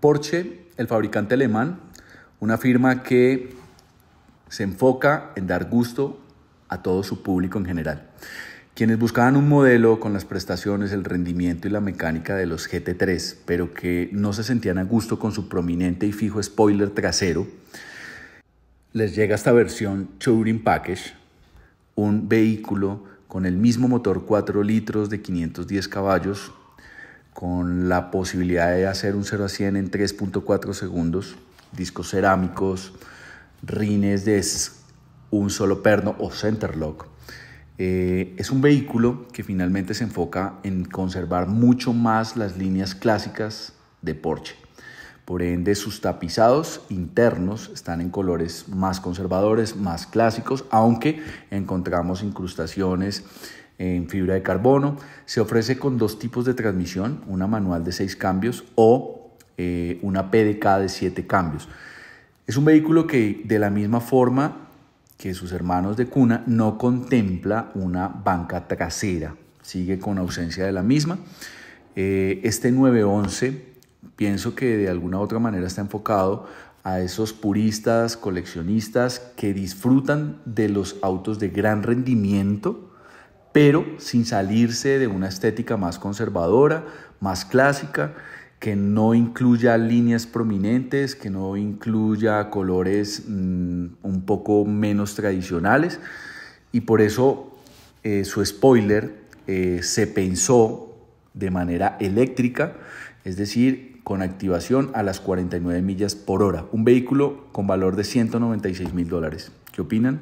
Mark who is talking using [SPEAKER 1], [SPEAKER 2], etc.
[SPEAKER 1] Porsche, el fabricante alemán, una firma que se enfoca en dar gusto a todo su público en general. Quienes buscaban un modelo con las prestaciones, el rendimiento y la mecánica de los GT3, pero que no se sentían a gusto con su prominente y fijo spoiler trasero, les llega esta versión Touring Package, un vehículo con el mismo motor 4 litros de 510 caballos, con la posibilidad de hacer un 0 a 100 en 3.4 segundos, discos cerámicos, rines de un solo perno o centerlock. Eh, es un vehículo que finalmente se enfoca en conservar mucho más las líneas clásicas de Porsche. Por ende, sus tapizados internos están en colores más conservadores, más clásicos, aunque encontramos incrustaciones en fibra de carbono. Se ofrece con dos tipos de transmisión, una manual de seis cambios o eh, una PDK de siete cambios. Es un vehículo que de la misma forma que sus hermanos de cuna no contempla una banca trasera, sigue con ausencia de la misma. Eh, este 911 pienso que de alguna u otra manera está enfocado a esos puristas, coleccionistas que disfrutan de los autos de gran rendimiento, pero sin salirse de una estética más conservadora, más clásica, que no incluya líneas prominentes, que no incluya colores mm, un poco menos tradicionales. Y por eso eh, su spoiler eh, se pensó de manera eléctrica, es decir, con activación a las 49 millas por hora. Un vehículo con valor de 196 mil dólares. ¿Qué opinan?